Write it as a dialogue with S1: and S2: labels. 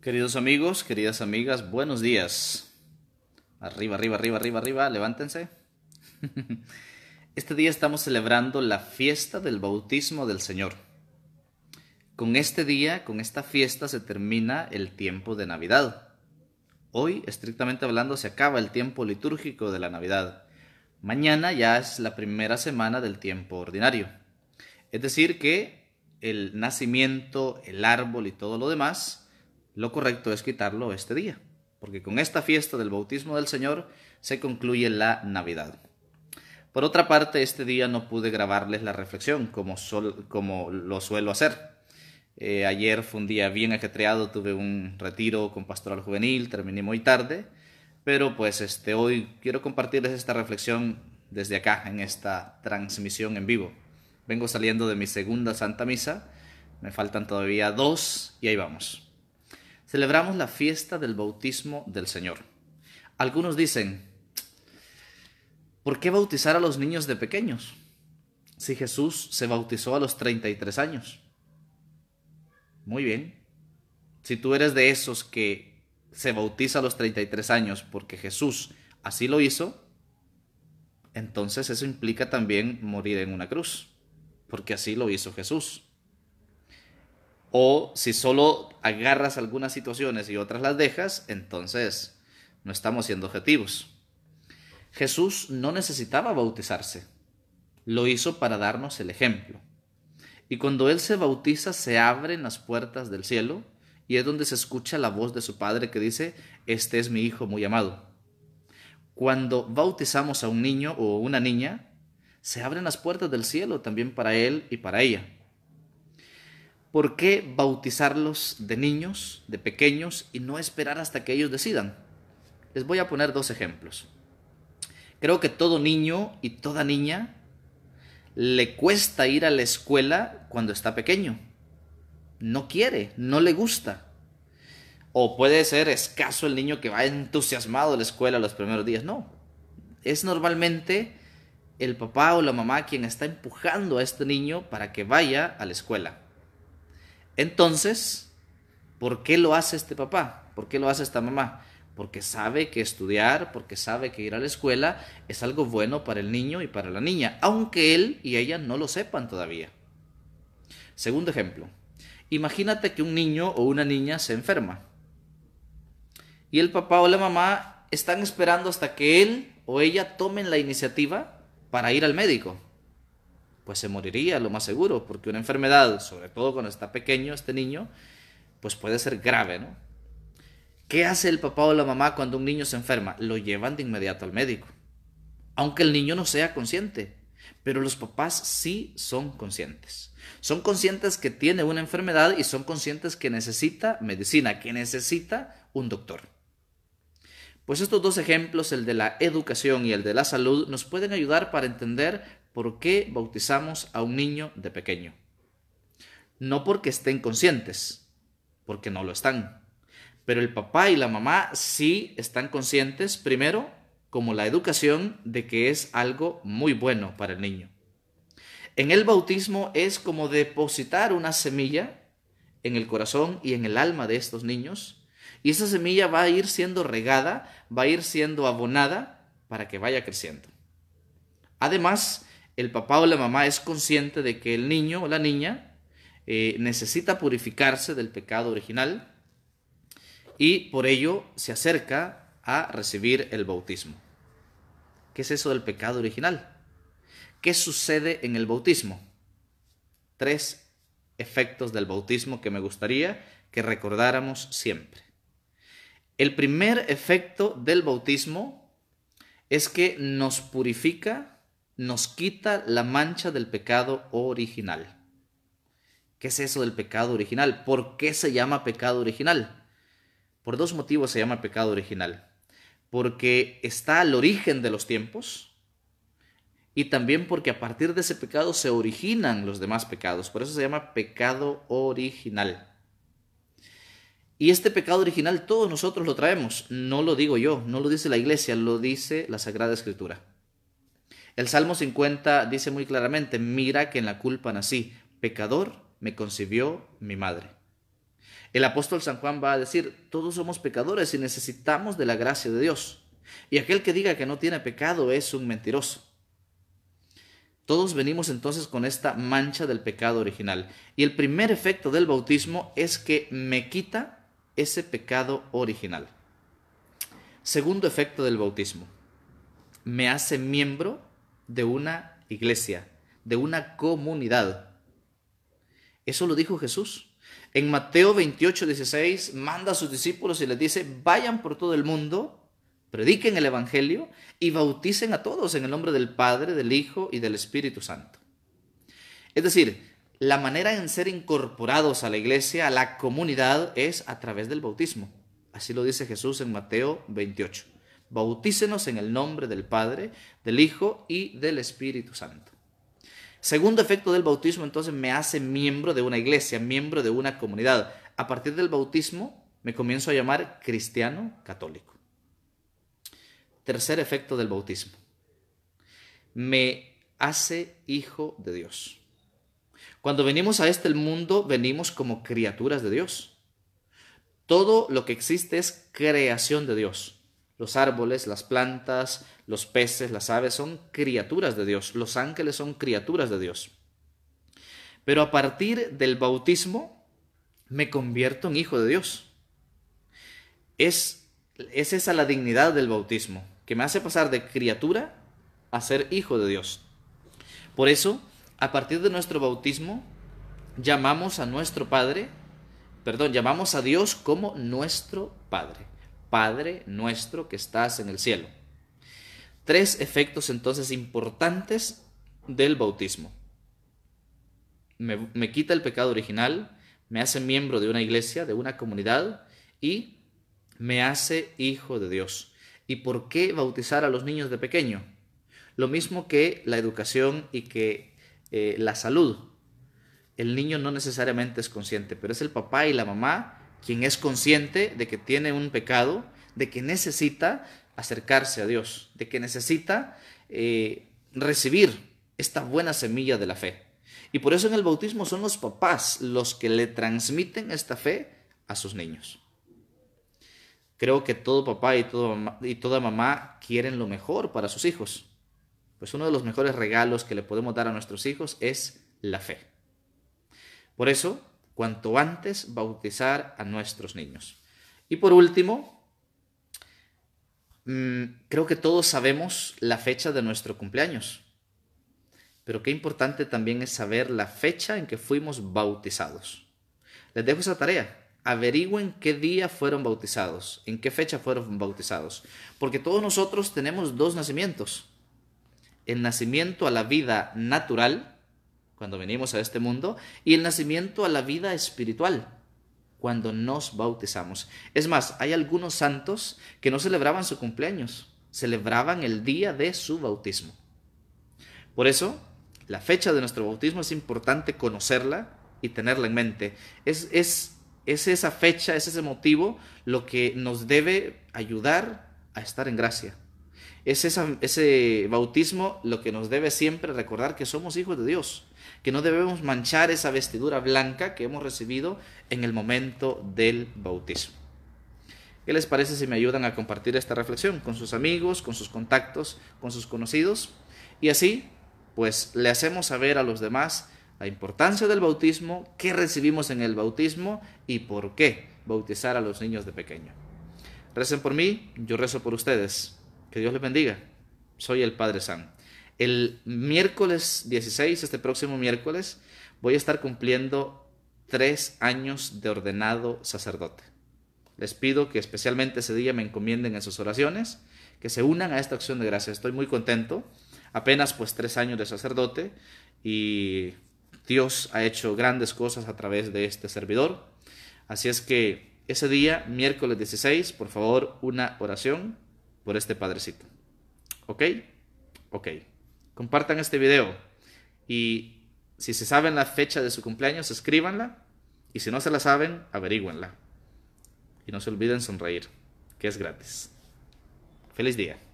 S1: Queridos amigos, queridas amigas, buenos días. Arriba, arriba, arriba, arriba, arriba, levántense. Este día estamos celebrando la fiesta del bautismo del Señor. Con este día, con esta fiesta, se termina el tiempo de Navidad. Hoy, estrictamente hablando, se acaba el tiempo litúrgico de la Navidad. Mañana ya es la primera semana del tiempo ordinario. Es decir, que el nacimiento, el árbol y todo lo demás, lo correcto es quitarlo este día, porque con esta fiesta del bautismo del Señor se concluye la Navidad. Por otra parte, este día no pude grabarles la reflexión como, como lo suelo hacer. Eh, ayer fue un día bien ajetreado, tuve un retiro con pastoral juvenil, terminé muy tarde, pero pues este, hoy quiero compartirles esta reflexión desde acá, en esta transmisión en vivo. Vengo saliendo de mi segunda Santa Misa, me faltan todavía dos y ahí vamos celebramos la fiesta del bautismo del Señor. Algunos dicen, ¿por qué bautizar a los niños de pequeños si Jesús se bautizó a los 33 años? Muy bien. Si tú eres de esos que se bautiza a los 33 años porque Jesús así lo hizo, entonces eso implica también morir en una cruz, porque así lo hizo Jesús. O si solo agarras algunas situaciones y otras las dejas, entonces no estamos siendo objetivos. Jesús no necesitaba bautizarse. Lo hizo para darnos el ejemplo. Y cuando Él se bautiza, se abren las puertas del cielo y es donde se escucha la voz de su Padre que dice, este es mi Hijo muy amado. Cuando bautizamos a un niño o una niña, se abren las puertas del cielo también para Él y para ella. ¿Por qué bautizarlos de niños, de pequeños, y no esperar hasta que ellos decidan? Les voy a poner dos ejemplos. Creo que todo niño y toda niña le cuesta ir a la escuela cuando está pequeño. No quiere, no le gusta. O puede ser escaso el niño que va entusiasmado a la escuela los primeros días. No, es normalmente el papá o la mamá quien está empujando a este niño para que vaya a la escuela. Entonces, ¿por qué lo hace este papá? ¿Por qué lo hace esta mamá? Porque sabe que estudiar, porque sabe que ir a la escuela es algo bueno para el niño y para la niña, aunque él y ella no lo sepan todavía. Segundo ejemplo, imagínate que un niño o una niña se enferma y el papá o la mamá están esperando hasta que él o ella tomen la iniciativa para ir al médico pues se moriría, lo más seguro, porque una enfermedad, sobre todo cuando está pequeño este niño, pues puede ser grave, ¿no? ¿Qué hace el papá o la mamá cuando un niño se enferma? Lo llevan de inmediato al médico, aunque el niño no sea consciente, pero los papás sí son conscientes. Son conscientes que tiene una enfermedad y son conscientes que necesita medicina, que necesita un doctor. Pues estos dos ejemplos, el de la educación y el de la salud, nos pueden ayudar para entender ¿por qué bautizamos a un niño de pequeño? No porque estén conscientes, porque no lo están. Pero el papá y la mamá sí están conscientes, primero, como la educación de que es algo muy bueno para el niño. En el bautismo es como depositar una semilla en el corazón y en el alma de estos niños, y esa semilla va a ir siendo regada, va a ir siendo abonada para que vaya creciendo. Además, el papá o la mamá es consciente de que el niño o la niña eh, necesita purificarse del pecado original y por ello se acerca a recibir el bautismo. ¿Qué es eso del pecado original? ¿Qué sucede en el bautismo? Tres efectos del bautismo que me gustaría que recordáramos siempre. El primer efecto del bautismo es que nos purifica nos quita la mancha del pecado original. ¿Qué es eso del pecado original? ¿Por qué se llama pecado original? Por dos motivos se llama pecado original. Porque está al origen de los tiempos y también porque a partir de ese pecado se originan los demás pecados. Por eso se llama pecado original. Y este pecado original todos nosotros lo traemos. No lo digo yo, no lo dice la iglesia, lo dice la Sagrada Escritura. El Salmo 50 dice muy claramente, mira que en la culpa nací, pecador me concibió mi madre. El apóstol San Juan va a decir, todos somos pecadores y necesitamos de la gracia de Dios. Y aquel que diga que no tiene pecado es un mentiroso. Todos venimos entonces con esta mancha del pecado original. Y el primer efecto del bautismo es que me quita ese pecado original. Segundo efecto del bautismo, me hace miembro de una iglesia, de una comunidad. Eso lo dijo Jesús. En Mateo 28, 16, manda a sus discípulos y les dice, vayan por todo el mundo, prediquen el Evangelio y bauticen a todos en el nombre del Padre, del Hijo y del Espíritu Santo. Es decir, la manera en ser incorporados a la iglesia, a la comunidad, es a través del bautismo. Así lo dice Jesús en Mateo 28 bautícenos en el nombre del Padre, del Hijo y del Espíritu Santo. Segundo efecto del bautismo, entonces me hace miembro de una iglesia, miembro de una comunidad. A partir del bautismo me comienzo a llamar cristiano católico. Tercer efecto del bautismo, me hace hijo de Dios. Cuando venimos a este mundo, venimos como criaturas de Dios. Todo lo que existe es creación de Dios. Los árboles, las plantas, los peces, las aves son criaturas de Dios. Los ángeles son criaturas de Dios. Pero a partir del bautismo me convierto en hijo de Dios. Es, es esa la dignidad del bautismo, que me hace pasar de criatura a ser hijo de Dios. Por eso, a partir de nuestro bautismo, llamamos a nuestro Padre, perdón, llamamos a Dios como nuestro Padre. Padre nuestro que estás en el cielo. Tres efectos entonces importantes del bautismo. Me, quita el pecado original, me hace miembro de una iglesia, de una comunidad y me hace hijo de Dios. ¿Y por qué bautizar a los niños de pequeño? Lo mismo que la educación y que eh, la salud. El niño no necesariamente es consciente, pero es el papá y la mamá quien es consciente de que tiene un pecado, de que necesita acercarse a Dios, de que necesita eh, recibir esta buena semilla de la fe. Y por eso en el bautismo son los papás los que le transmiten esta fe a sus niños. Creo que todo papá y, y toda mamá quieren lo mejor para sus hijos. Pues uno de los mejores regalos que le podemos dar a nuestros hijos es la fe. Por eso, cuanto antes bautizar a nuestros niños. Y por último, mm, creo que todos sabemos la fecha de nuestro cumpleaños, pero qué importante también es saber la fecha en que fuimos bautizados. Les dejo esa tarea. Averigüen qué día fueron bautizados, en qué fecha fueron bautizados, porque todos nosotros tenemos dos nacimientos. El nacimiento a la vida natural, cuando venimos a este mundo, y el nacimiento a la vida espiritual, cuando nos bautizamos. Es más, hay algunos santos que no celebraban su cumpleaños, celebraban el día de su bautismo. Por eso, la fecha de nuestro bautismo es importante conocerla y tenerla en mente. Es, es, es esa fecha, es ese motivo lo que nos debe ayudar a estar en gracia. Es ese bautismo lo que nos debe siempre recordar que somos hijos de Dios, que no debemos manchar esa vestidura blanca que hemos recibido en el momento del bautismo. ¿Qué les parece si me ayudan a compartir esta reflexión con sus amigos, con sus contactos, con sus conocidos? Y así, pues le hacemos saber a los demás la importancia del bautismo, qué recibimos en el bautismo y por qué bautizar a los niños de pequeño. Recen por mí, yo rezo por ustedes. Que Dios les bendiga. Soy el Padre San. El miércoles 16, este próximo miércoles, voy a estar cumpliendo tres años de ordenado sacerdote. Les pido que especialmente ese día me encomienden en sus oraciones, que se unan a esta acción de gracias. Estoy muy contento. Apenas pues tres años de sacerdote y Dios ha hecho grandes cosas a través de este servidor. Así es que ese día, miércoles 16, por favor, una oración por este padrecito. ¿Ok? Ok. Compartan este video y si se saben la fecha de su cumpleaños, escríbanla y si no se la saben, averígüenla. Y no se olviden sonreír, que es gratis. Feliz día.